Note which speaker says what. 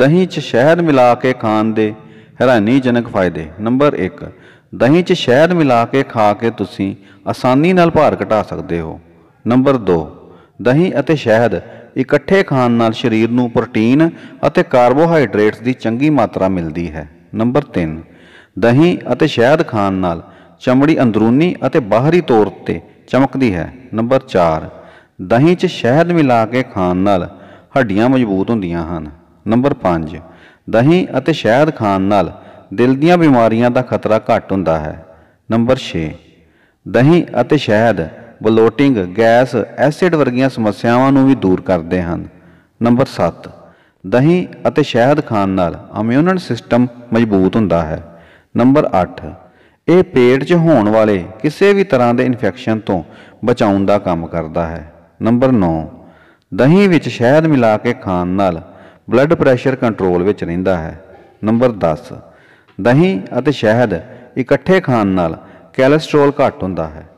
Speaker 1: ਦਹੀਂ 'ਚ ਸ਼ਹਿਦ ਮਿਲਾ ਕੇ ਖਾਣ ਦੇ ਹੈਰਾਨੀਜਨਕ ਫਾਇਦੇ ਨੰਬਰ 1 ਦਹੀਂ 'ਚ ਸ਼ਹਿਦ ਮਿਲਾ ਕੇ ਖਾ ਕੇ ਤੁਸੀਂ ਆਸਾਨੀ ਨਾਲ ਭਾਰ ਘਟਾ ਸਕਦੇ ਹੋ ਨੰਬਰ 2 ਦਹੀਂ ਅਤੇ ਸ਼ਹਿਦ ਇਕੱਠੇ ਖਾਣ ਨਾਲ ਸਰੀਰ ਨੂੰ ਪ੍ਰੋਟੀਨ ਅਤੇ ਕਾਰਬੋਹਾਈਡਰੇਟਸ ਦੀ ਚੰਗੀ ਮਾਤਰਾ ਮਿਲਦੀ ਹੈ ਨੰਬਰ 3 ਦਹੀਂ ਅਤੇ ਸ਼ਹਿਦ ਖਾਣ ਨਾਲ ਚਮੜੀ ਅੰਦਰੂਨੀ ਅਤੇ ਬਾਹਰੀ ਤੌਰ ਤੇ ਚਮਕਦੀ ਹੈ ਨੰਬਰ 4 ਦਹੀਂ 'ਚ ਸ਼ਹਿਦ ਮਿਲਾ ਕੇ ਖਾਣ ਨਾਲ ਹੱਡੀਆਂ ਮਜ਼ਬੂਤ ਹੁੰਦੀਆਂ ਹਨ ਨੰਬਰ 5 ਦਹੀਂ ਅਤੇ ਸ਼ਹਿਦ ਖਾਣ ਨਾਲ ਦਿਲ ਦੀਆਂ ਬਿਮਾਰੀਆਂ ਦਾ ਖਤਰਾ ਘੱਟ ਹੁੰਦਾ ਹੈ ਨੰਬਰ 6 ਦਹੀਂ ਅਤੇ ਸ਼ਹਿਦ ਬਲੋਟਿੰਗ ਗੈਸ ਐਸਿਡ ਵਰਗੀਆਂ ਸਮੱਸਿਆਵਾਂ ਨੂੰ ਵੀ ਦੂਰ ਕਰਦੇ ਹਨ ਨੰਬਰ 7 ਦਹੀਂ ਅਤੇ ਸ਼ਹਿਦ ਖਾਣ ਨਾਲ ਇਮਿਊਨ ਸਿਸਟਮ ਮਜ਼ਬੂਤ ਹੁੰਦਾ ਹੈ ਨੰਬਰ 8 ਇਹ ਪੇਟ 'ਚ ਹੋਣ ਵਾਲੇ ਕਿਸੇ ਵੀ ਤਰ੍ਹਾਂ ਦੇ ਇਨਫੈਕਸ਼ਨ ਤੋਂ ਬਚਾਉਣ ਦਾ ਕੰਮ ਕਰਦਾ ਹੈ ਨੰਬਰ 9 ਦਹੀਂ ਵਿੱਚ ਸ਼ਹਿਦ ਮਿਲਾ ਕੇ ਖਾਣ ਨਾਲ ਬਲੱਡ ਪ੍ਰੈਸ਼ਰ ਕੰਟਰੋਲ ਵਿੱਚ ਰਹਿੰਦਾ ਹੈ ਨੰਬਰ 10 ਦਹੀਂ ਅਤੇ ਸ਼ਹਿਦ ਇਕੱਠੇ ਖਾਣ ਨਾਲ ਕੋਲੇਸਟ੍ਰੋਲ ਘੱਟ ਹੁੰਦਾ ਹੈ